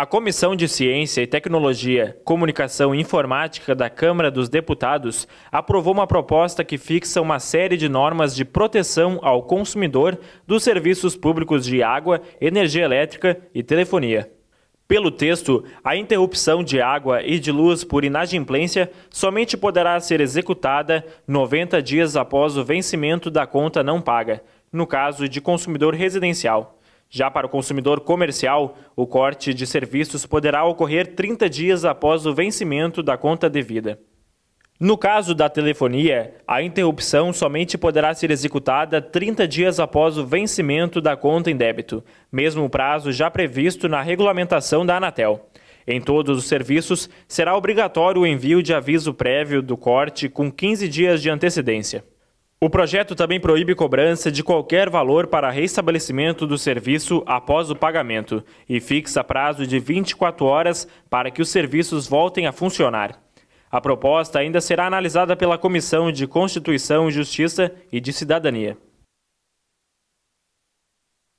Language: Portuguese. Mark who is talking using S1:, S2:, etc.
S1: A Comissão de Ciência e Tecnologia, Comunicação e Informática da Câmara dos Deputados aprovou uma proposta que fixa uma série de normas de proteção ao consumidor dos serviços públicos de água, energia elétrica e telefonia. Pelo texto, a interrupção de água e de luz por inadimplência somente poderá ser executada 90 dias após o vencimento da conta não paga, no caso de consumidor residencial. Já para o consumidor comercial, o corte de serviços poderá ocorrer 30 dias após o vencimento da conta devida. No caso da telefonia, a interrupção somente poderá ser executada 30 dias após o vencimento da conta em débito, mesmo prazo já previsto na regulamentação da Anatel. Em todos os serviços, será obrigatório o envio de aviso prévio do corte com 15 dias de antecedência. O projeto também proíbe cobrança de qualquer valor para restabelecimento do serviço após o pagamento e fixa prazo de 24 horas para que os serviços voltem a funcionar. A proposta ainda será analisada pela Comissão de Constituição, Justiça e de Cidadania.